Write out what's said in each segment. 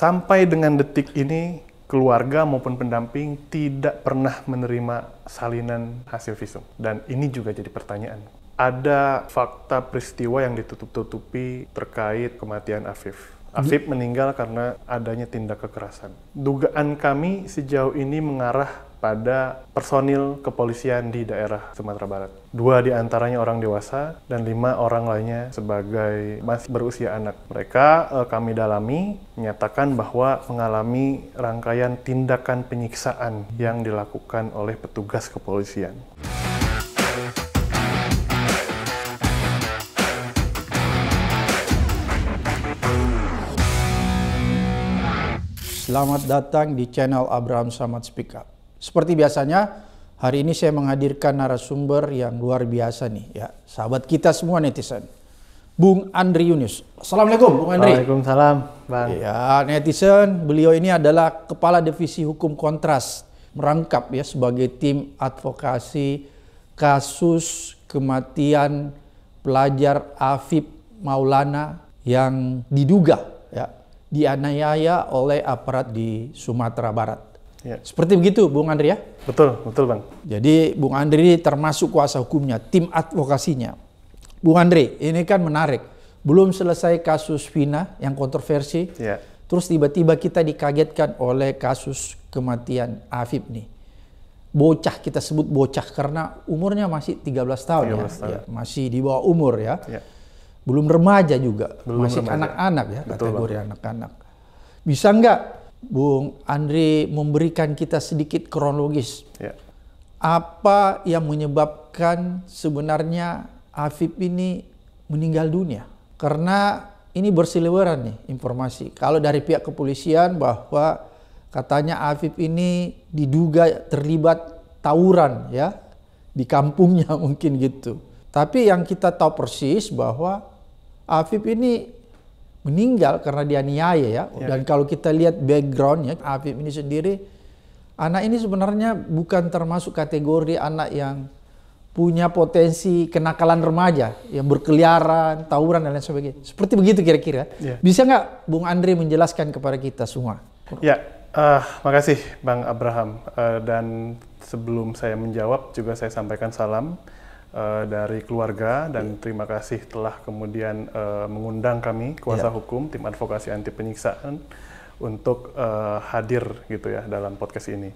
Sampai dengan detik ini, keluarga maupun pendamping tidak pernah menerima salinan hasil visum. Dan ini juga jadi pertanyaan. Ada fakta peristiwa yang ditutup-tutupi terkait kematian Afif. Afif hmm? meninggal karena adanya tindak kekerasan. Dugaan kami sejauh ini mengarah pada personil kepolisian di daerah Sumatera Barat dua diantaranya orang dewasa dan lima orang lainnya sebagai masih berusia anak. Mereka eh, kami dalami menyatakan bahwa mengalami rangkaian tindakan penyiksaan yang dilakukan oleh petugas kepolisian. Selamat datang di channel Abraham Samad Speak Up. Seperti biasanya, Hari ini saya menghadirkan narasumber yang luar biasa nih ya, sahabat kita semua netizen. Bung Andri Yunus. Assalamualaikum Bung Andri. Waalaikumsalam Bang. Ya netizen, beliau ini adalah Kepala Divisi Hukum Kontras merangkap ya sebagai tim advokasi kasus kematian pelajar Afib Maulana yang diduga ya dianiaya oleh aparat di Sumatera Barat. Ya. Seperti begitu, Bung Andri ya? Betul, betul Bang. Jadi Bung Andri ini termasuk kuasa hukumnya, tim advokasinya. Bung Andri, ini kan menarik. Belum selesai kasus Vina yang kontroversi, ya. terus tiba-tiba kita dikagetkan oleh kasus kematian Afib nih. Bocah kita sebut bocah karena umurnya masih 13 tahun, 13 ya. tahun. ya. Masih di bawah umur ya. ya. Belum remaja juga, Belum masih anak-anak ya, kategori anak-anak. Bisa nggak Bung Andre memberikan kita sedikit kronologis. Ya. Apa yang menyebabkan sebenarnya Afif ini meninggal dunia? Karena ini berseliweran nih informasi. Kalau dari pihak kepolisian bahwa katanya Afif ini diduga terlibat tawuran ya di kampungnya mungkin gitu. Tapi yang kita tahu persis bahwa Afif ini meninggal karena dianiaya ya. ya. Dan kalau kita lihat backgroundnya, Afif ini sendiri, anak ini sebenarnya bukan termasuk kategori anak yang punya potensi kenakalan remaja yang berkeliaran, tawuran dan lain sebagainya. Seperti begitu kira-kira. Ya. Bisa nggak Bung Andre menjelaskan kepada kita semua? Ya, uh, makasih Bang Abraham. Uh, dan sebelum saya menjawab juga saya sampaikan salam uh, dari keluarga dan yeah. terima kasih telah kemudian uh, mengundang kami kuasa yeah. hukum tim advokasi anti penyiksaan untuk uh, hadir gitu ya dalam podcast ini.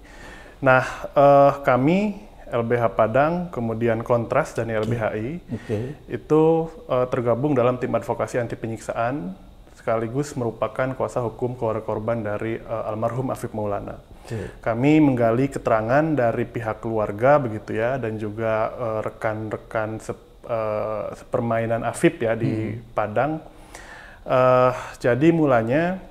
Nah, uh, kami LBH Padang, kemudian Kontras dan LBHI okay. itu uh, tergabung dalam tim advokasi anti penyiksaan sekaligus merupakan kuasa hukum keluarga korban dari uh, almarhum Afif Maulana. Kami menggali keterangan dari pihak keluarga begitu ya dan juga eh, rekan-rekan sep, uh, eh, permainan Afib ya di hmm. Padang. Uh, jadi mulanya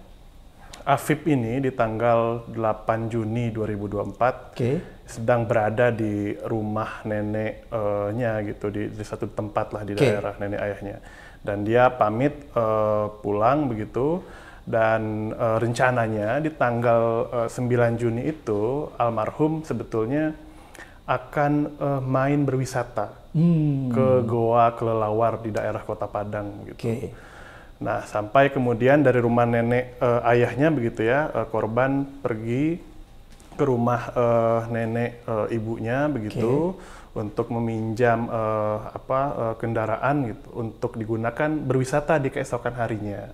Afib ini di tanggal 8 Juni 2024 okay. sedang berada di rumah neneknya uh gitu di, di satu tempat lah di okay. daerah nenek ayahnya dan dia pamit uh, pulang begitu dan e, rencananya di tanggal e, eh, 9 Juni itu almarhum sebetulnya akan e, main berwisata hmm. ke goa kelelawar di daerah Kota Padang gitu. Okay. Nah, sampai kemudian dari rumah nenek e, ayahnya begitu ya, e, korban pergi ke rumah e, nenek e, ibunya begitu. Okay untuk meminjam uh, apa uh, kendaraan gitu untuk digunakan berwisata di keesokan harinya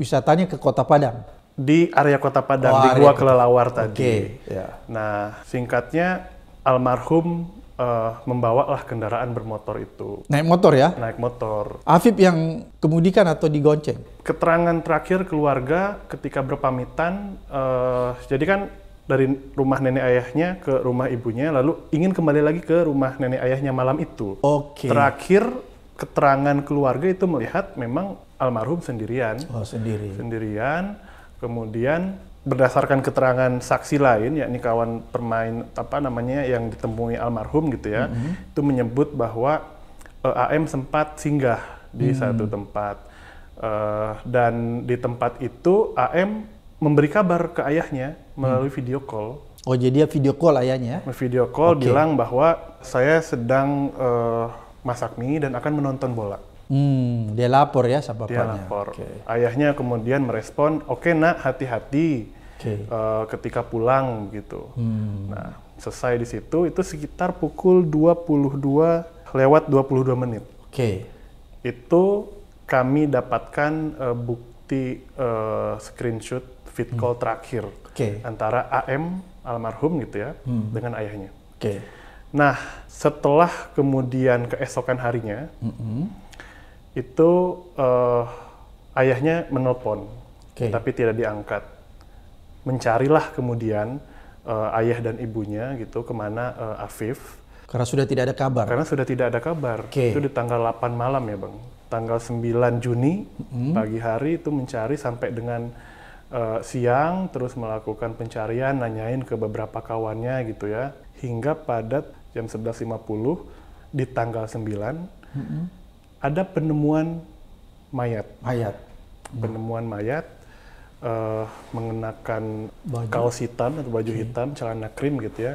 wisatanya ke Kota Padang. Di area Kota Padang, oh, di Gua Kelelawar tadi. Okay. Ya. Nah, singkatnya almarhum uh, membawalah kendaraan bermotor itu. Naik motor ya? Naik motor. Afif yang kemudikan atau digonceng? Keterangan terakhir keluarga ketika berpamitan, uh, jadi kan dari rumah nenek ayahnya ke rumah ibunya, lalu ingin kembali lagi ke rumah nenek ayahnya malam itu. Oke. Okay. Terakhir keterangan keluarga itu melihat memang almarhum sendirian. Oh, sendiri. Sendirian. Kemudian berdasarkan keterangan saksi lain yakni kawan permain apa namanya yang ditemui almarhum gitu ya. Mm -hmm. Itu menyebut bahwa uh, eh, AM sempat singgah di hmm. satu tempat uh, dan di tempat itu AM memberi kabar ke ayahnya melalui hmm. video call. Oh jadi dia video call ayahnya? Ya? Video call okay. bilang bahwa saya sedang uh, masak mie dan akan menonton bola. Hmm, dia lapor ya sama bapaknya. Dia lapor. Okay. Ayahnya kemudian merespon, oke okay, nak hati-hati okay. uh, eh, ketika pulang gitu. Hmm. Nah, selesai di situ itu sekitar pukul 22 lewat 22 menit. Oke. Okay. Itu kami dapatkan uh, bukti uh, screenshot fit hmm. call hmm. terakhir okay. antara AM almarhum gitu ya hmm. dengan ayahnya. Oke. Okay Nah, setelah kemudian keesokan harinya, mm-hmm. itu uh, ayahnya menelpon, okay. tapi tidak diangkat. Mencarilah kemudian uh, ayah dan ibunya gitu kemana uh, Afif. Karena sudah tidak ada kabar. Karena sudah tidak ada kabar. Okay. Itu di tanggal 8 malam ya bang. Tanggal 9 Juni mm-hmm. pagi hari itu mencari sampai dengan uh, siang, terus melakukan pencarian, nanyain ke beberapa kawannya gitu ya, hingga pada jam 11.50 di tanggal 9 hmm. ada penemuan mayat. Mayat. Penemuan mayat uh, mengenakan baju. kaos hitam atau baju okay. hitam, celana krim gitu ya.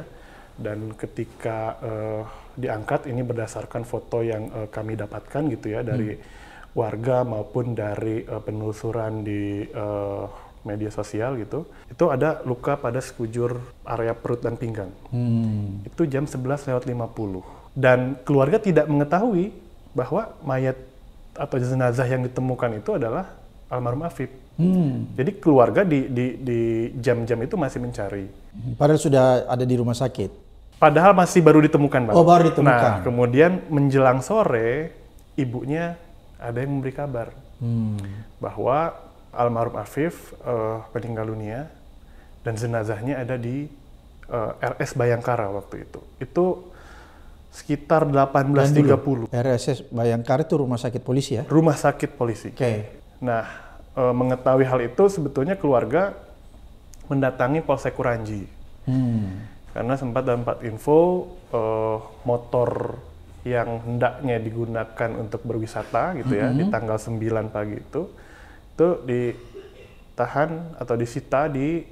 Dan ketika uh, diangkat ini berdasarkan foto yang uh, kami dapatkan gitu ya dari hmm. warga maupun dari uh, penelusuran di uh, media sosial gitu, itu ada luka pada sekujur area perut dan pinggang. Hmm. Itu jam 11 lewat 50. Dan keluarga tidak mengetahui bahwa mayat atau jenazah yang ditemukan itu adalah almarhum Afif. Hmm. Jadi keluarga di di di jam-jam itu masih mencari. Padahal sudah ada di rumah sakit. Padahal masih baru ditemukan, bang Oh, baru ditemukan. Nah, kemudian menjelang sore ibunya ada yang memberi kabar hmm. bahwa almarhum Afif uh, meninggal dunia dan jenazahnya ada di uh, eh, RS Bayangkara waktu itu. Itu sekitar 18.30. RS Bayangkara itu rumah sakit polisi ya? Rumah sakit polisi. Oke. Okay. Nah, uh, mengetahui hal itu sebetulnya keluarga mendatangi Polsek Kuranji. Hmm. Karena sempat dapat info uh, motor yang hendaknya digunakan untuk berwisata gitu ya mm -hmm. di tanggal 9 pagi itu itu ditahan atau disita di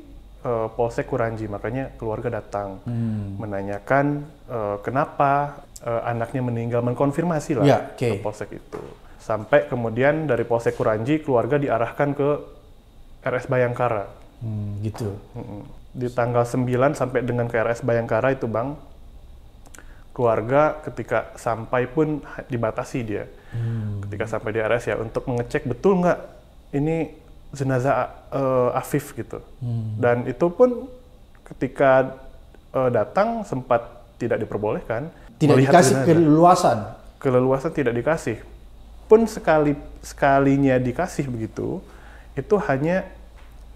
uh, Polsek Kuranji. Makanya keluarga datang hmm. menanyakan uh, kenapa uh, anaknya meninggal, mengkonfirmasi lah ya, okay. ke Polsek itu. Sampai kemudian dari Polsek Kuranji keluarga diarahkan ke RS Bayangkara. Hmm, gitu. Di tanggal 9 sampai dengan ke RS Bayangkara itu Bang, keluarga ketika sampai pun dibatasi dia. Hmm. Ketika sampai di RS ya untuk mengecek betul nggak ini jenazah uh, Afif gitu. Hmm. Dan itu pun ketika uh, datang sempat tidak diperbolehkan. Tidak dikasih jenazah. keleluasan. Keleluasan tidak dikasih. Pun sekali sekalinya dikasih begitu, itu hanya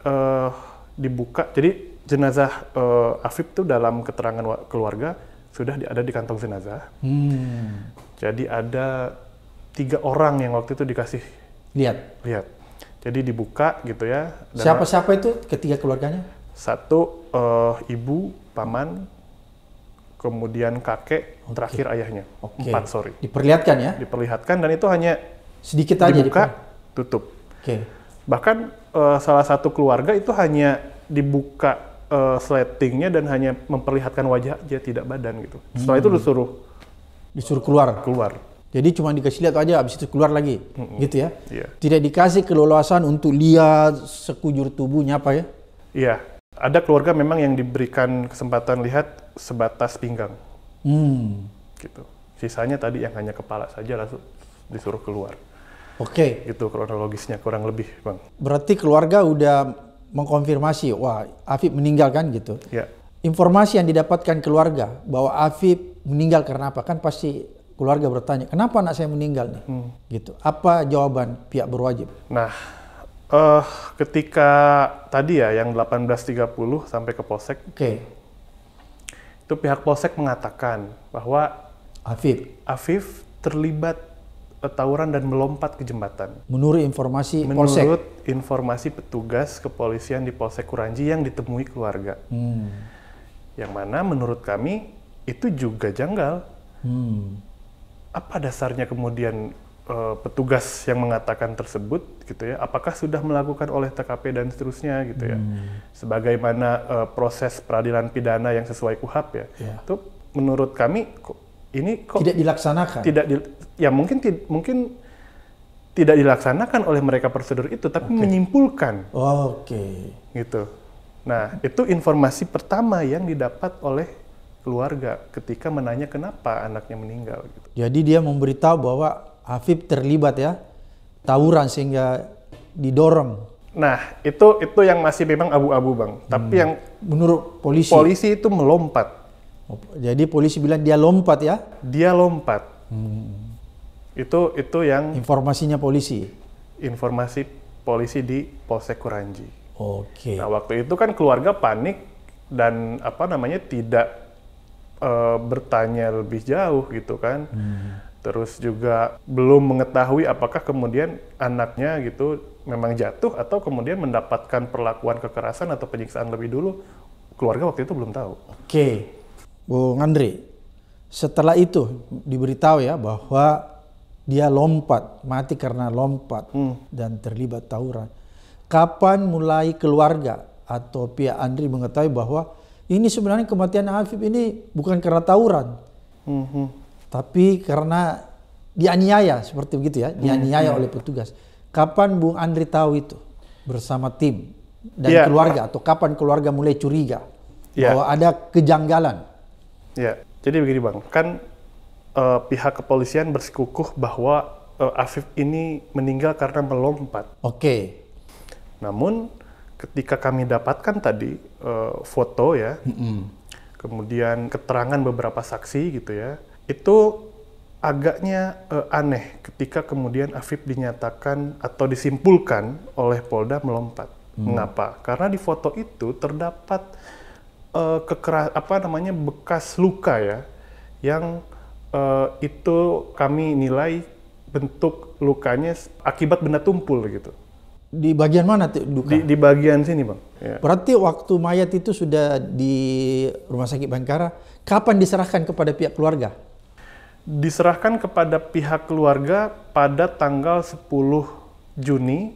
uh, dibuka. Jadi jenazah uh, Afif itu dalam keterangan keluarga sudah ada di kantong jenazah. Hmm. Jadi ada tiga orang yang waktu itu dikasih lihat. Lihat jadi dibuka gitu ya. Siapa-siapa itu ketiga keluarganya? Satu uh, ibu, paman, kemudian kakek, okay. terakhir ayahnya. Okay. Empat sorry. Diperlihatkan ya? Diperlihatkan dan itu hanya sedikit aja dibuka, diperlihat. tutup. Okay. Bahkan uh, salah satu keluarga itu hanya dibuka uh, sletingnya dan hanya memperlihatkan wajah aja tidak badan gitu. Setelah hmm. itu disuruh disuruh keluar. Keluar. Jadi cuma dikasih lihat aja, habis itu keluar lagi, mm-hmm. gitu ya. Yeah. Tidak dikasih keleluasan untuk lihat sekujur tubuhnya apa ya? Iya, yeah. ada keluarga memang yang diberikan kesempatan lihat sebatas pinggang, hmm. gitu. Sisanya tadi yang hanya kepala saja langsung disuruh keluar. Oke. Okay. Gitu kronologisnya kurang lebih, bang. Berarti keluarga udah mengkonfirmasi, wah Afif meninggal kan gitu? Iya. Yeah. Informasi yang didapatkan keluarga bahwa Afif meninggal karena apa kan pasti keluarga bertanya, kenapa anak saya meninggal nih? Hmm. Gitu. Apa jawaban pihak berwajib? Nah, uh, ketika tadi ya yang 18.30 sampai ke Polsek. Oke. Okay. Itu pihak Polsek mengatakan bahwa Afif Afif terlibat eh, tawuran dan melompat ke jembatan. Menurut informasi Menurut Polsek. Menurut informasi petugas kepolisian di Polsek Kuranji yang ditemui keluarga. Hmm. Yang mana menurut kami itu juga janggal. Hmm apa dasarnya kemudian uh, petugas yang mengatakan tersebut gitu ya apakah sudah melakukan oleh TKP dan seterusnya gitu ya hmm. sebagaimana uh, proses peradilan pidana yang sesuai KUHAP ya yeah. itu menurut kami kok, ini kok tidak dilaksanakan tidak di, ya mungkin ti, mungkin tidak dilaksanakan oleh mereka prosedur itu tapi okay. menyimpulkan oh, oke okay. gitu nah itu informasi pertama yang didapat oleh keluarga ketika menanya kenapa anaknya meninggal. Gitu. Jadi dia memberitahu bahwa Afif terlibat ya tawuran sehingga didorong. Nah itu itu yang masih memang abu-abu bang. Hmm. Tapi yang menurut polisi polisi itu melompat. Oh, jadi polisi bilang dia lompat ya? Dia lompat. Hmm. Itu itu yang informasinya polisi. Informasi polisi di Polsek Kuranji. Oke. Okay. Nah waktu itu kan keluarga panik dan apa namanya tidak uh, bertanya lebih jauh gitu kan. Hmm. Terus juga belum mengetahui apakah kemudian anaknya gitu memang jatuh atau kemudian mendapatkan perlakuan kekerasan atau penyiksaan lebih dulu. Keluarga waktu itu belum tahu. Oke. Bu Andre, setelah itu diberitahu ya bahwa dia lompat, mati karena lompat hmm. dan terlibat tawuran. Kapan mulai keluarga atau pihak Andri mengetahui bahwa ini sebenarnya kematian Afif ini bukan karena tawuran. Hmm. Tapi karena dianiaya seperti begitu ya, dianiaya hmm. oleh petugas. Kapan Bung Andri tahu itu bersama tim dan yeah. keluarga atau kapan keluarga mulai curiga yeah. bahwa ada kejanggalan? Ya, yeah. jadi begini Bang, kan uh, pihak kepolisian bersikukuh bahwa uh, eh, Afif ini meninggal karena melompat. Oke. Okay. Namun ketika kami dapatkan tadi uh, foto ya, mm -hmm. kemudian keterangan beberapa saksi gitu ya, itu agaknya uh, aneh ketika kemudian Afif dinyatakan atau disimpulkan oleh Polda melompat. Mm. Mengapa? Karena di foto itu terdapat uh, eh, kekeras apa namanya bekas luka ya, yang uh, itu kami nilai bentuk lukanya akibat benda tumpul gitu. Di bagian mana duka? Di, di bagian sini, Bang. Ya. Berarti waktu mayat itu sudah di Rumah Sakit Bangkara, kapan diserahkan kepada pihak keluarga? Diserahkan kepada pihak keluarga pada tanggal 10 Juni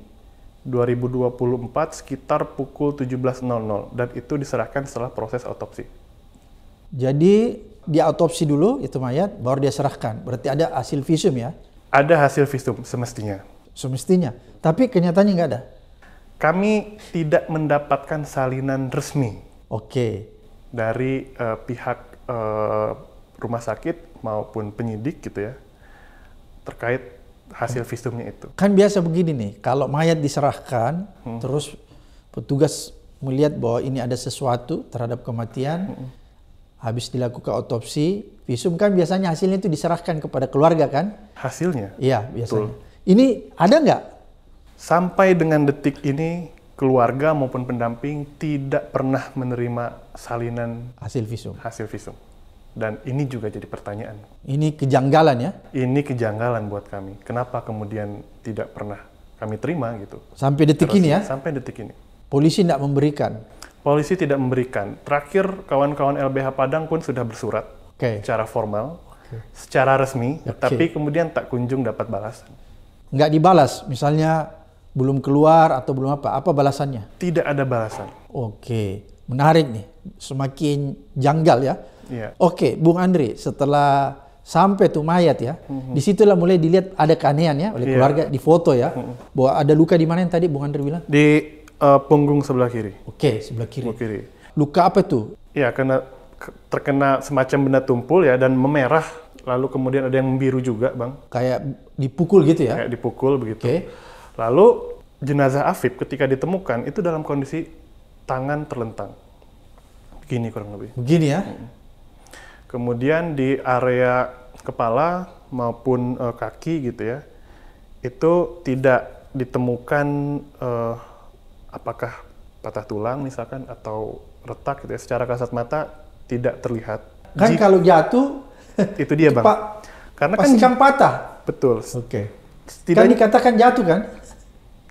2024 sekitar pukul 17.00 dan itu diserahkan setelah proses otopsi. Jadi dia otopsi dulu itu mayat baru dia serahkan. Berarti ada hasil visum ya? Ada hasil visum semestinya. Semestinya. Tapi kenyataannya nggak ada. Kami tidak mendapatkan salinan resmi. Oke. Okay. Dari uh, pihak uh, rumah sakit maupun penyidik gitu ya terkait hasil kan visumnya itu. Kan biasa begini nih, kalau mayat diserahkan, hmm. terus petugas melihat bahwa ini ada sesuatu terhadap kematian, hmm. habis dilakukan otopsi, visum kan biasanya hasilnya itu diserahkan kepada keluarga kan? Hasilnya? Iya biasanya. Betul. Ini ada nggak Sampai dengan detik ini, keluarga maupun pendamping tidak pernah menerima salinan hasil visum. Hasil visum. Dan ini juga jadi pertanyaan. Ini kejanggalan ya? Ini kejanggalan buat kami. Kenapa kemudian tidak pernah kami terima gitu? Sampai detik Terus, ini ya? Sampai detik ini. Polisi tidak memberikan. Polisi tidak memberikan. Terakhir kawan-kawan LBH Padang pun sudah bersurat okay. secara formal, okay. secara resmi, okay. tapi kemudian tak kunjung dapat balasan. Nggak dibalas, misalnya belum keluar atau belum apa, apa balasannya? Tidak ada balasan. Oke, menarik nih, semakin janggal ya. Yeah. Oke, Bung Andri, setelah sampai tuh mayat ya, mm-hmm. disitulah mulai dilihat ada keanehan ya oleh yeah. keluarga di foto ya, mm-hmm. bahwa ada luka di mana yang tadi Bung Andri bilang? Di uh, punggung sebelah kiri. Oke, sebelah kiri. sebelah kiri. Luka apa itu? Ya, karena terkena semacam benda tumpul ya dan memerah, lalu kemudian ada yang biru juga, bang. Kayak dipukul gitu ya? Kayak dipukul begitu. Okay Lalu jenazah Afif ketika ditemukan itu dalam kondisi tangan terlentang. Begini kurang lebih. Begini ya. Hmm. Kemudian di area kepala maupun uh, kaki gitu ya. Itu tidak ditemukan uh, apakah patah tulang misalkan atau retak gitu ya. Secara kasat mata tidak terlihat. Kan Jika, kalau jatuh itu dia, Bang. Karena kan, kan patah. Betul. Oke. Okay. Kan dikatakan jatuh kan?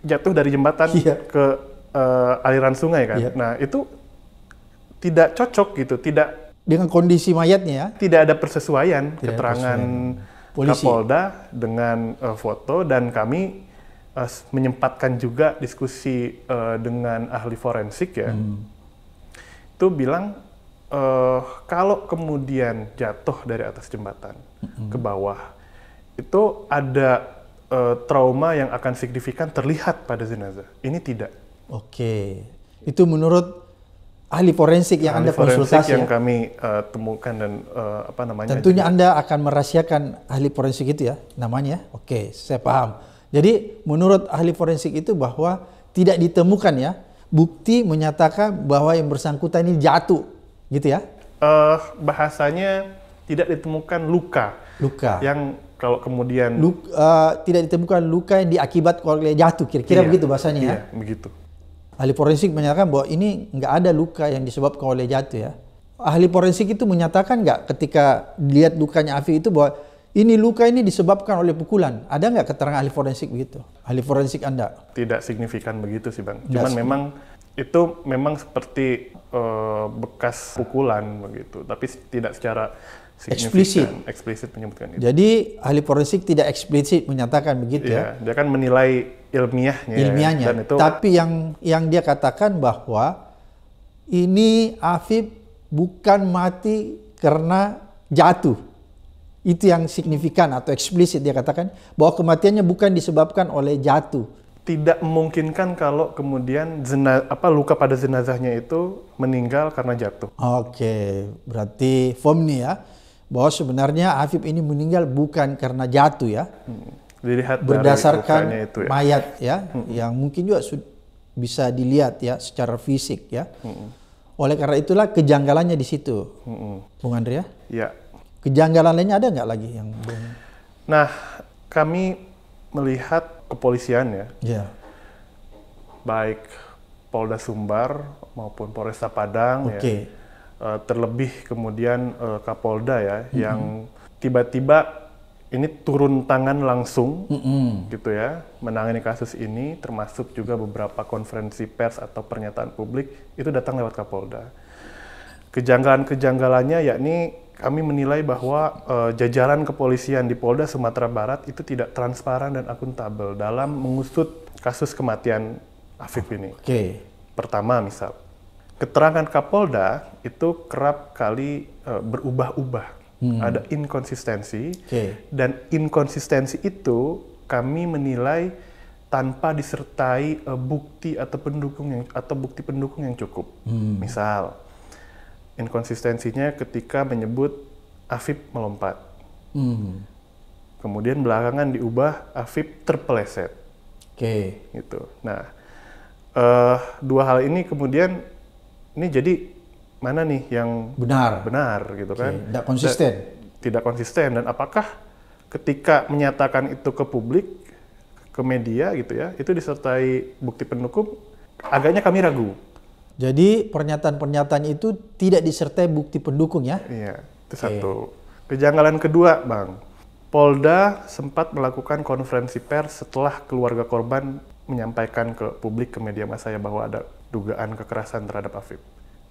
jatuh dari jembatan yeah. ke uh, aliran sungai kan. Yeah. Nah, itu tidak cocok gitu, tidak dengan kondisi mayatnya ya? Tidak ada persesuaian tidak keterangan persesuaian. Kapolda dengan uh, foto dan kami uh, menyempatkan juga diskusi uh, dengan ahli forensik ya. Hmm. Itu bilang uh, kalau kemudian jatuh dari atas jembatan hmm. ke bawah itu ada uh, trauma yang akan signifikan terlihat pada jenazah. Ini tidak. Oke, itu menurut ahli forensik yang ahli anda forensik konsultasi yang ya? kami uh, temukan dan uh, apa namanya? Tentunya jadi. anda akan merahasiakan ahli forensik itu ya namanya. Oke, saya paham. Jadi menurut ahli forensik itu bahwa tidak ditemukan ya bukti menyatakan bahwa yang bersangkutan ini jatuh, gitu ya? Uh, bahasanya tidak ditemukan luka. Luka. Yang kalau kemudian Luk, uh, tidak ditemukan luka yang diakibat oleh jatuh kira-kira iya, begitu bahasanya ya? iya, ya begitu ahli forensik menyatakan bahwa ini nggak ada luka yang disebabkan oleh jatuh ya ahli forensik itu menyatakan nggak ketika lihat lukanya Afi itu bahwa ini luka ini disebabkan oleh pukulan ada nggak keterangan ahli forensik begitu ahli forensik anda tidak signifikan begitu sih bang cuman memang itu memang seperti uh, bekas pukulan begitu tapi tidak secara eksplisit. Eksplisit menyebutkan itu. Jadi ahli forensik tidak eksplisit menyatakan begitu iya, ya. Dia kan menilai ilmiahnya. Ya. Ilmiahnya. Dan itu... Tapi yang yang dia katakan bahwa ini Afif bukan mati karena jatuh. Itu yang signifikan atau eksplisit dia katakan bahwa kematiannya bukan disebabkan oleh jatuh. Tidak memungkinkan kalau kemudian zena, apa luka pada jenazahnya itu meninggal karena jatuh. Oke, berarti form nih ya bahwa sebenarnya Afib ini meninggal bukan karena jatuh ya. Hmm. Dilihat berdasarkan itu ya. mayat ya hmm. yang mungkin juga bisa dilihat ya secara fisik ya. Hmm. Oleh karena itulah kejanggalannya di situ. Hmm. Bung Andrea? Ya? ya. Kejanggalan lainnya ada nggak lagi yang Bung? Nah, kami melihat kepolisian ya. Ya. Baik Polda Sumbar maupun Polresta Padang okay. ya Eh, terlebih kemudian uh, Kapolda ya mm-hmm. yang tiba-tiba ini turun tangan langsung mm-hmm. gitu ya menangani kasus ini termasuk juga beberapa konferensi pers atau pernyataan publik itu datang lewat Kapolda. Kejanggalan-kejanggalannya yakni kami menilai bahwa uh, jajaran kepolisian di Polda Sumatera Barat itu tidak transparan dan akuntabel dalam mengusut kasus kematian Afif ini. Oke. Okay. Pertama misal keterangan Kapolda itu kerap kali uh, berubah-ubah. Hmm. Ada inkonsistensi okay. dan inkonsistensi itu kami menilai tanpa disertai uh, bukti atau pendukung yang atau bukti pendukung yang cukup. Hmm. Misal inkonsistensinya ketika menyebut Afib melompat. Hmm. Kemudian belakangan diubah Afib terpeleset. Oke. Okay. Gitu. Nah, uh, dua hal ini kemudian ini jadi mana nih yang benar benar gitu okay. kan tidak konsisten tidak, konsisten dan apakah ketika menyatakan itu ke publik ke media gitu ya itu disertai bukti pendukung agaknya kami ragu jadi pernyataan-pernyataan itu tidak disertai bukti pendukung ya iya itu okay. satu kejanggalan kedua bang Polda sempat melakukan konferensi pers setelah keluarga korban menyampaikan ke publik ke media massa ya bahwa ada dugaan kekerasan terhadap Afib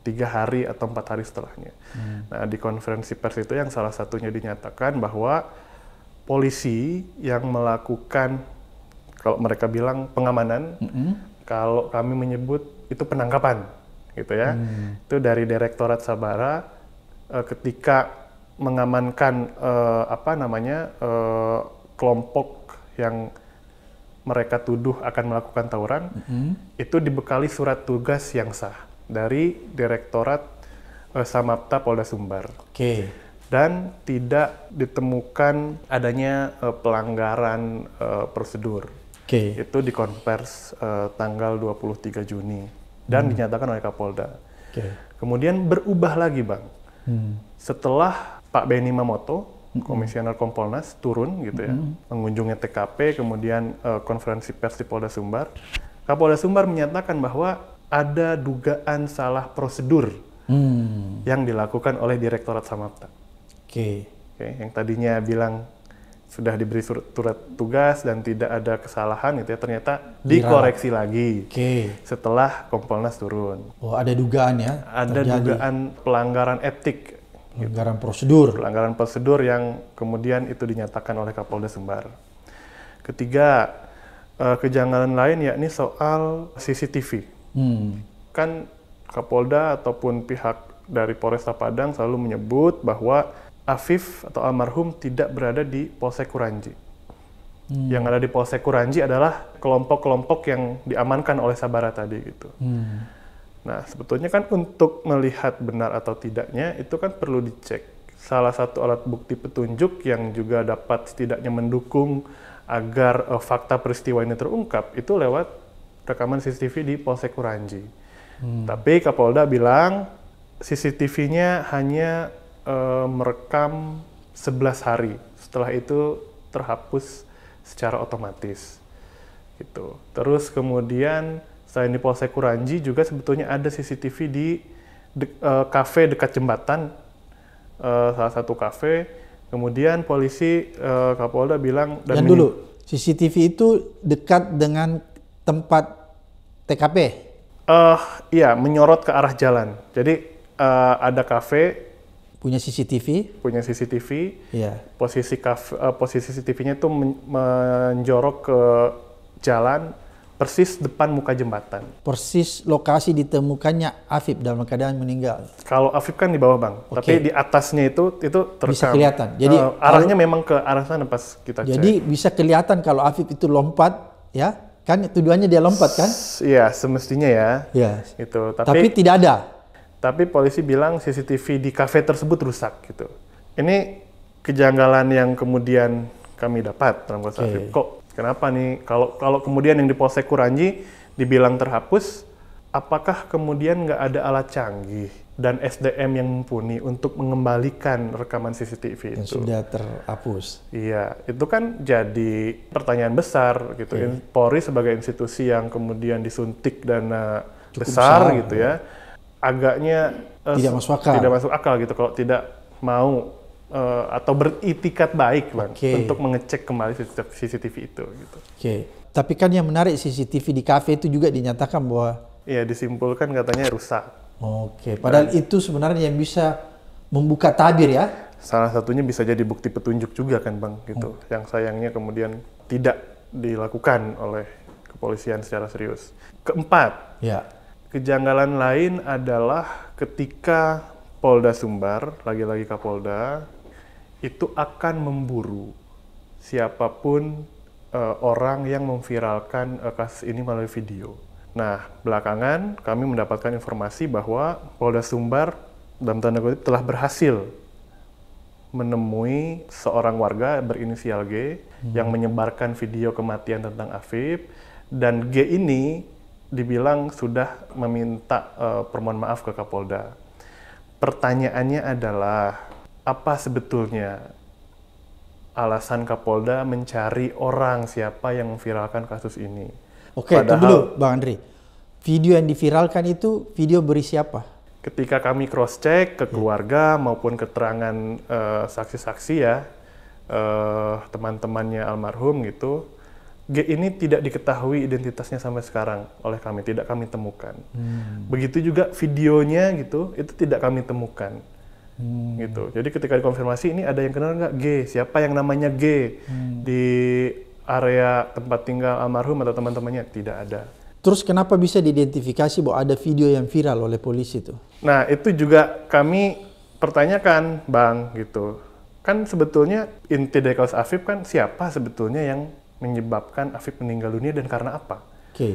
tiga hari atau empat hari setelahnya. Hmm. Nah di konferensi pers itu yang salah satunya dinyatakan bahwa polisi yang melakukan kalau mereka bilang pengamanan, mm -hmm. kalau kami menyebut itu penangkapan, gitu ya. Mm. Itu dari Direktorat Sabara eh, ketika mengamankan eh, apa namanya eh, kelompok yang mereka tuduh akan melakukan tawuran mm-hmm. itu dibekali surat tugas yang sah dari Direktorat uh, Samapta Polda Sumbar. Oke. Okay. Dan tidak ditemukan adanya uh, pelanggaran uh, prosedur. Oke. Okay. Itu dikonvers uh, tanggal 23 Juni dan hmm. dinyatakan oleh Kapolda. Okay. Kemudian berubah lagi, Bang. Hmm. Setelah Pak Benny Mamoto komisioner Kompolnas turun gitu ya, mm-hmm. mengunjungi TKP, kemudian uh, konferensi pers di Polda Sumbar. Kapolda Sumbar menyatakan bahwa ada dugaan salah prosedur mm. yang dilakukan oleh Direktorat Samapta. Oke. Okay. Okay, yang tadinya bilang sudah diberi surat, tugas dan tidak ada kesalahan gitu ya, ternyata dikoreksi lagi. Okay. Setelah Kompolnas turun. Oh, ada dugaan ya? Ada terjadi. dugaan pelanggaran etik Gitu. Pelanggaran prosedur. Pelanggaran prosedur yang kemudian itu dinyatakan oleh Kapolda Sembar. Ketiga, eh, kejanggalan lain yakni soal CCTV. Hmm. Kan Kapolda ataupun pihak dari Polresta Padang selalu menyebut bahwa Afif atau almarhum tidak berada di Polsek Kuranji. Hmm. Yang ada di Polsek Kuranji adalah kelompok-kelompok yang diamankan oleh Sabara tadi gitu. Hmm. Nah, sebetulnya kan untuk melihat benar atau tidaknya itu kan perlu dicek. Salah satu alat bukti petunjuk yang juga dapat setidaknya mendukung agar uh, fakta peristiwa ini terungkap itu lewat rekaman CCTV di Polsek Kuranji. Hmm. Tapi Kapolda bilang CCTV-nya hanya uh, merekam 11 hari. Setelah itu terhapus secara otomatis. Gitu. Terus kemudian Selain di Polsek Kuranji juga sebetulnya ada CCTV di de, uh, eh, kafe dekat jembatan uh, salah satu kafe. Kemudian polisi uh, Kapolda bilang dan Yang dulu CCTV itu dekat dengan tempat TKP. Uh, iya, menyorot ke arah jalan. Jadi uh, ada kafe punya CCTV, punya CCTV. Iya. Posisi kafe, uh, posisi CCTV-nya itu menjorok ke jalan persis depan muka jembatan. Persis lokasi ditemukannya Afif dalam keadaan meninggal. Kalau Afif kan di bawah bang, okay. tapi di atasnya itu itu terkam. Bisa kelihatan. Eh, Jadi uh, arahnya kalau, memang ke arah sana pas kita. Jadi cek. bisa kelihatan kalau Afif itu lompat, ya kan tujuannya dia lompat kan? Iya semestinya ya. Iya. Itu. Tapi, tapi tidak ada. Tapi polisi bilang CCTV di kafe tersebut rusak gitu. Ini kejanggalan yang kemudian kami dapat dalam kasus okay. Kok Kenapa nih? Kalau kalau kemudian yang di Polsek Kuranji dibilang terhapus, apakah kemudian nggak ada alat canggih dan SDM yang mumpuni untuk mengembalikan rekaman CCTV itu? yang Sudah terhapus. Iya, itu kan jadi pertanyaan besar gitu. Yeah. Polri sebagai institusi yang kemudian disuntik dana Cukup besar, besar gitu ya, iya. agaknya eh, tidak masuk akal. Tidak masuk akal gitu kalau tidak mau uh, atau beritikat baik bang okay. untuk mengecek kembali CCTV itu gitu. Oke. Okay. Tapi kan yang menarik CCTV di kafe itu juga dinyatakan bahwa Iya disimpulkan katanya rusak. Oke. Okay. Padahal Dan, itu sebenarnya yang bisa membuka tabir ya. Salah satunya bisa jadi bukti petunjuk juga kan bang gitu. Hmm. Yang sayangnya kemudian tidak dilakukan oleh kepolisian secara serius. Keempat. Ya. Kejanggalan lain adalah ketika Polda Sumbar, lagi-lagi Kapolda, itu akan memburu siapapun uh, orang yang memviralkan uh, kasus ini melalui video. Nah, belakangan kami mendapatkan informasi bahwa Polda Sumbar dalam tanda kutip telah berhasil menemui seorang warga berinisial G hmm. yang menyebarkan video kematian tentang Afif dan G ini dibilang sudah meminta uh, permohon maaf ke Kapolda. Pertanyaannya adalah apa sebetulnya alasan Kapolda mencari orang siapa yang memviralkan kasus ini. Oke, Padahal, dulu Bang Andri. Video yang diviralkan itu video berisi apa? Ketika kami cross check ke iya. keluarga yeah. maupun keterangan eh, saksi-saksi uh, ya uh, teman-temannya almarhum gitu, G ini tidak diketahui identitasnya sampai sekarang oleh kami, tidak kami temukan. Hmm. Begitu juga videonya gitu, itu tidak kami temukan. Hmm. gitu. Jadi ketika dikonfirmasi ini ada yang kenal nggak G? Siapa yang namanya G hmm. di area tempat tinggal almarhum atau teman-temannya? Tidak ada. Terus kenapa bisa diidentifikasi bahwa ada video yang viral oleh polisi itu? Nah itu juga kami pertanyakan bang gitu. Kan sebetulnya inti dari kasus Afif kan siapa sebetulnya yang menyebabkan Afif meninggal dunia dan karena apa? Oke. Okay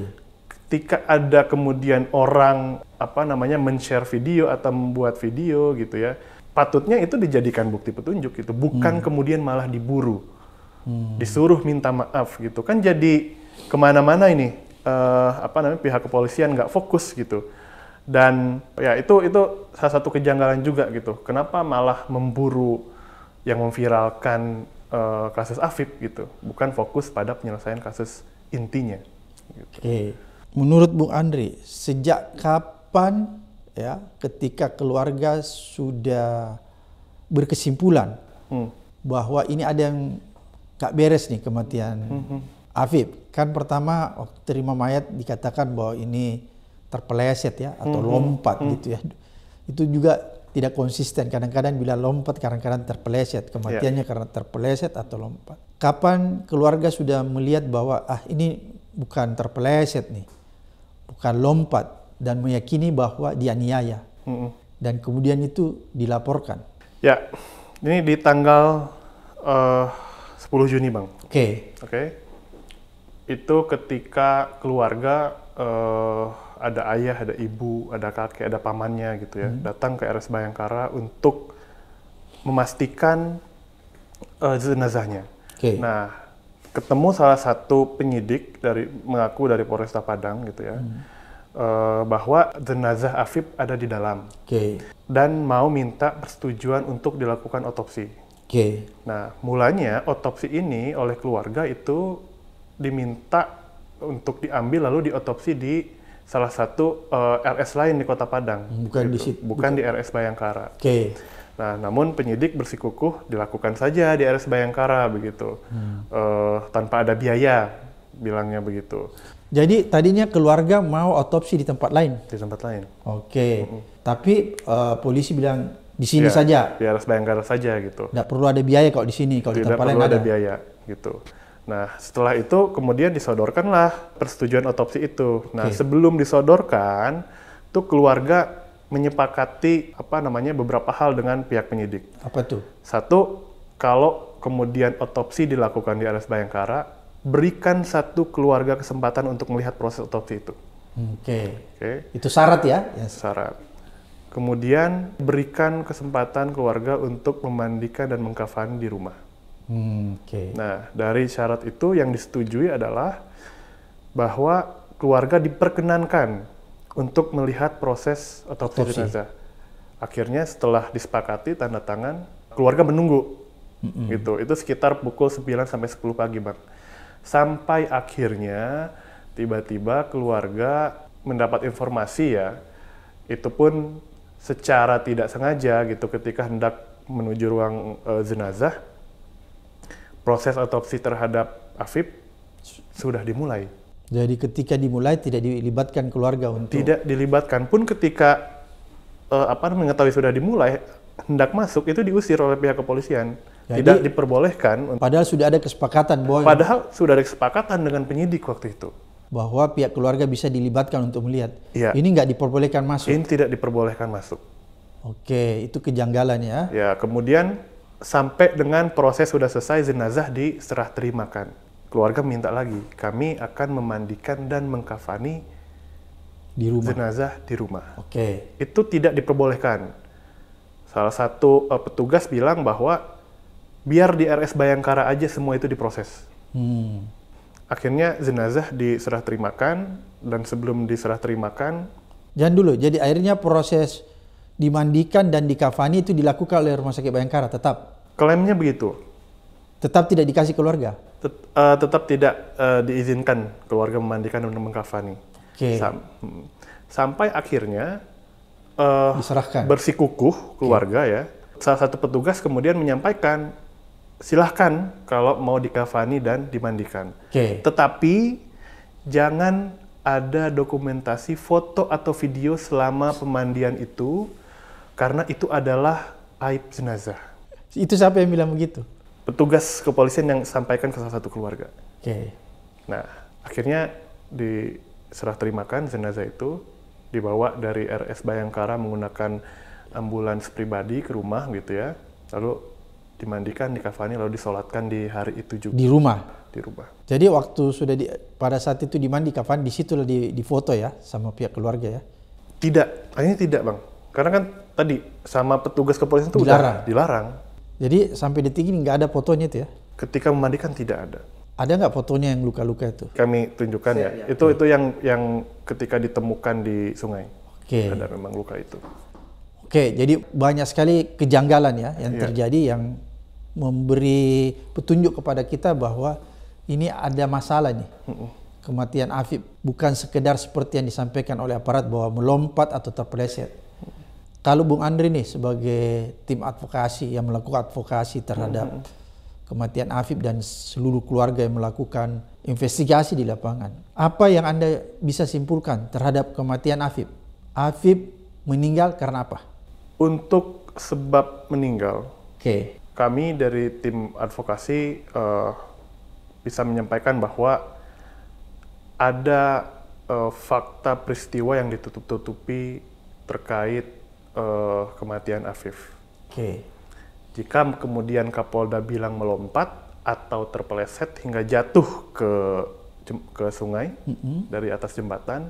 ketika ada kemudian orang apa namanya men-share video atau membuat video gitu ya patutnya itu dijadikan bukti petunjuk gitu bukan hmm. kemudian malah diburu hmm. disuruh minta maaf gitu kan jadi kemana-mana ini uh, apa namanya pihak kepolisian nggak fokus gitu dan ya itu itu salah satu kejanggalan juga gitu kenapa malah memburu yang memviralkan uh, kasus Afif gitu bukan fokus pada penyelesaian kasus intinya gitu. okay. Menurut Bung Andri, sejak kapan ya ketika keluarga sudah berkesimpulan hmm. bahwa ini ada yang gak beres nih kematian hmm. hmm. Afif? Kan pertama waktu terima mayat dikatakan bahwa ini terpeleset ya atau hmm, hmm. lompat hmm. gitu ya. Itu juga tidak konsisten. Kadang-kadang bila lompat, kadang-kadang terpeleset. Kematiannya yeah. karena terpeleset atau lompat. Kapan keluarga sudah melihat bahwa ah ini bukan terpeleset nih, bukan lompat dan meyakini bahwa dianiaya mm-hmm. dan kemudian itu dilaporkan. Ya, ini di tanggal eh, uh, 10 Juni bang. Oke. Okay. Oke. Okay. Itu ketika keluarga uh, ada ayah, ada ibu, ada kakek, ada pamannya gitu ya, hmm. datang ke RS Bayangkara untuk memastikan uh, jenazahnya. Okay. Nah, ketemu salah satu penyidik dari mengaku dari Polresta Padang gitu ya hmm. uh, bahwa jenazah Afif ada di dalam okay. dan mau minta persetujuan untuk dilakukan otopsi. Okay. Nah mulanya otopsi ini oleh keluarga itu diminta untuk diambil lalu diotopsi di salah satu uh, eh, RS lain di Kota Padang. Bukan gitu. di situ. Bukan, bukan di RS Bayangkara. Oke. Okay. Nah, namun penyidik bersikukuh dilakukan saja di RS Bayangkara begitu, hmm. e, tanpa ada biaya, bilangnya begitu. Jadi tadinya keluarga mau otopsi di tempat lain. Di tempat lain. Oke, okay. mm -hmm. tapi e, polisi bilang di sini ya, saja. Di RS Bayangkara saja gitu. Tidak perlu ada biaya kalau di sini, kalau Tidak di tempat lain ada. Tidak perlu ada biaya gitu. Nah, setelah itu kemudian disodorkanlah persetujuan otopsi itu. Nah, okay. sebelum disodorkan, tuh keluarga menyepakati apa namanya beberapa hal dengan pihak penyidik. Apa tuh? Satu, kalau kemudian otopsi dilakukan di RS Bayangkara, berikan satu keluarga kesempatan untuk melihat proses otopsi itu. Oke. Okay. Okay. Itu syarat ya? Yes. Syarat. Kemudian berikan kesempatan keluarga untuk memandikan dan mengkafani di rumah. Hmm, oke. Okay. Nah dari syarat itu yang disetujui adalah bahwa keluarga diperkenankan untuk melihat proses otopsi, jenazah. Akhirnya setelah disepakati tanda tangan, keluarga menunggu. Mm -hmm. Gitu. Itu sekitar pukul 9 sampai 10 pagi, Bang. Sampai akhirnya tiba-tiba keluarga mendapat informasi ya. Itu pun secara tidak sengaja gitu ketika hendak menuju ruang e, jenazah proses otopsi terhadap Afib sudah dimulai jadi ketika dimulai tidak dilibatkan keluarga untuk tidak dilibatkan pun ketika uh, apa mengetahui sudah dimulai hendak masuk itu diusir oleh pihak kepolisian. Jadi, tidak diperbolehkan. Padahal sudah ada kesepakatan bahwa Padahal sudah ada kesepakatan dengan penyidik waktu itu bahwa pihak keluarga bisa dilibatkan untuk melihat. Ya. Ini nggak diperbolehkan masuk. Ini tidak diperbolehkan masuk. Oke, itu kejanggalan ya. Ya, kemudian sampai dengan proses sudah selesai jenazah diserah terimakan keluarga minta lagi kami akan memandikan dan mengkafani di rumah. jenazah di rumah. Oke. Okay. Itu tidak diperbolehkan. Salah satu uh, petugas bilang bahwa biar di RS Bayangkara aja semua itu diproses. Hmm. Akhirnya jenazah diserah terimakan dan sebelum diserah terimakan. Jangan dulu. Jadi akhirnya proses dimandikan dan dikafani itu dilakukan oleh Rumah Sakit Bayangkara tetap. Klaimnya begitu. Tetap tidak dikasih keluarga. Tet, uh, tetap tidak uh, diizinkan keluarga memandikan dan mengkafani. Okay. Sam hmm. sampai akhirnya uh, bersikukuh keluarga okay. ya. Salah satu petugas kemudian menyampaikan silahkan kalau mau dikafani dan dimandikan. Okay. Tetapi jangan ada dokumentasi foto atau video selama pemandian itu karena itu adalah aib jenazah. Itu siapa yang bilang begitu? petugas kepolisian yang sampaikan ke salah satu keluarga. Okay. Nah, akhirnya diserah terimakan jenazah itu dibawa dari RS Bayangkara menggunakan ambulans pribadi ke rumah gitu ya. Lalu dimandikan, dikafani, lalu disolatkan di hari itu juga. Di rumah? Di rumah. Jadi waktu sudah di, pada saat itu dimandi kafan, disitulah di, di foto ya sama pihak keluarga ya? Tidak, akhirnya tidak bang. Karena kan tadi sama petugas kepolisian itu dilarang. udah dilarang jadi sampai detik ini nggak ada fotonya itu ya? Ketika memandikan tidak ada. Ada nggak fotonya yang luka-luka itu? Kami tunjukkan ya. ya. Itu ya. itu yang yang ketika ditemukan di sungai. Oke. Okay. Ada memang luka itu. Oke, jadi banyak sekali kejanggalan ya yang yeah. terjadi yang memberi petunjuk kepada kita bahwa ini ada masalah nih. mm Kematian Afif bukan sekedar seperti yang disampaikan oleh aparat bahwa melompat atau terpeleset kalau Bung Andri nih sebagai tim advokasi yang melakukan advokasi terhadap hmm. kematian Afib dan seluruh keluarga yang melakukan investigasi di lapangan, apa yang Anda bisa simpulkan terhadap kematian Afib? Afib meninggal karena apa? Untuk sebab meninggal. Okay. Kami dari tim advokasi uh, bisa menyampaikan bahwa ada uh, fakta peristiwa yang ditutup-tutupi terkait uh, kematian Afif. Oke. Okay. Jika kemudian Kapolda bilang melompat atau terpeleset hingga jatuh ke ke sungai mm -hmm. dari atas jembatan,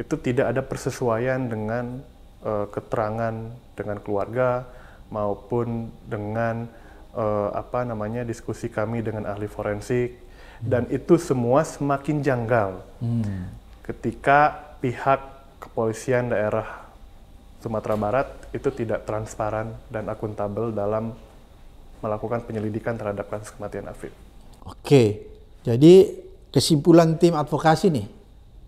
itu tidak ada persesuaian dengan uh, keterangan dengan keluarga maupun dengan uh, apa namanya diskusi kami dengan ahli forensik mm. dan itu semua semakin janggal mm. ketika pihak kepolisian daerah Sumatera Barat itu tidak transparan dan akuntabel dalam melakukan penyelidikan terhadap kasus kematian Afif. Oke, jadi kesimpulan tim advokasi nih,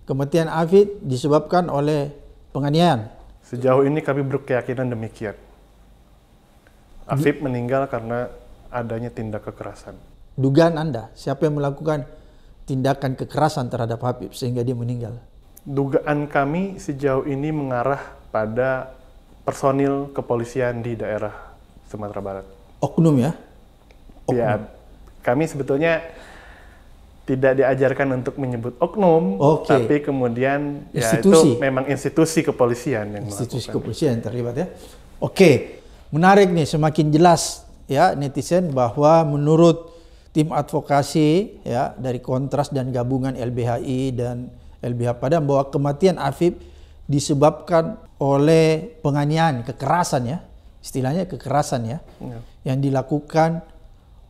kematian Afif disebabkan oleh penganiayaan. Sejauh ini kami berkeyakinan demikian. Afif meninggal karena adanya tindak kekerasan. Dugaan Anda, siapa yang melakukan tindakan kekerasan terhadap Habib sehingga dia meninggal? Dugaan kami sejauh ini mengarah pada personil kepolisian di daerah Sumatera Barat. Oknum ya? Iya. Oknum. Ya, kami sebetulnya tidak diajarkan untuk menyebut oknum, okay. tapi kemudian institusi. ya itu memang institusi kepolisian yang institusi kepolisian terlibat ya. Oke, menarik nih semakin jelas ya netizen bahwa menurut tim advokasi ya dari Kontras dan gabungan LBHI dan LBH Padang bahwa kematian Afib disebabkan oleh penganiayaan, kekerasan ya, istilahnya kekerasan ya. ya, yang dilakukan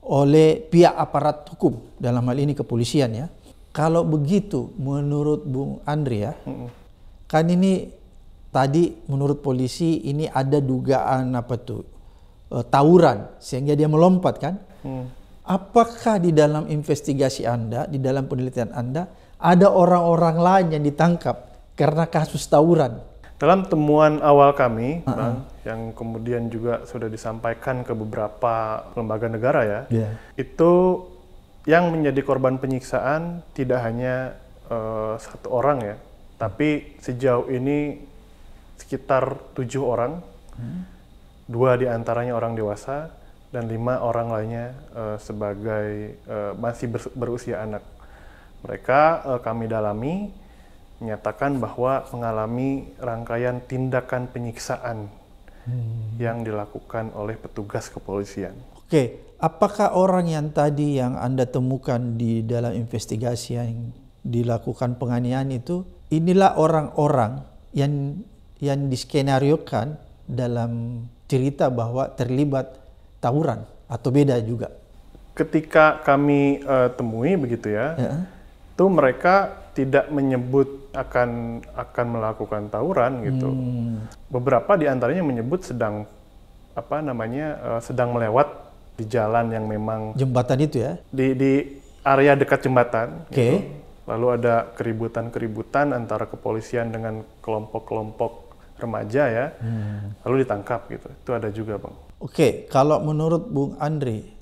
oleh pihak aparat hukum dalam hal ini kepolisian ya. Kalau begitu menurut Bung Andri ya, kan ini tadi menurut polisi ini ada dugaan apa tuh e, tawuran sehingga dia melompat kan? Mm. Apakah di dalam investigasi Anda, di dalam penelitian Anda ada orang-orang lain yang ditangkap karena kasus tawuran. Dalam temuan awal kami, uh -uh. Bang, yang kemudian juga sudah disampaikan ke beberapa lembaga negara ya, yeah. itu yang menjadi korban penyiksaan tidak hanya uh, satu orang ya, tapi sejauh ini sekitar tujuh orang, hmm. dua diantaranya orang dewasa dan lima orang lainnya uh, sebagai uh, masih ber berusia anak. Mereka uh, kami dalami menyatakan bahwa mengalami rangkaian tindakan penyiksaan hmm. yang dilakukan oleh petugas kepolisian. Oke, apakah orang yang tadi yang Anda temukan di dalam investigasi yang dilakukan penganiayaan itu inilah orang-orang yang yang diskenariokan dalam cerita bahwa terlibat tawuran atau beda juga. Ketika kami uh, temui begitu ya, ya, itu mereka tidak menyebut akan akan melakukan tawuran gitu. Hmm. Beberapa di antaranya menyebut sedang apa namanya uh, sedang melewat di jalan yang memang jembatan itu ya. Di di area dekat jembatan Oke. Okay. Gitu. Lalu ada keributan-keributan antara kepolisian dengan kelompok-kelompok remaja ya. Hmm. Lalu ditangkap gitu. Itu ada juga, Bang. Oke, okay. kalau menurut Bung Andri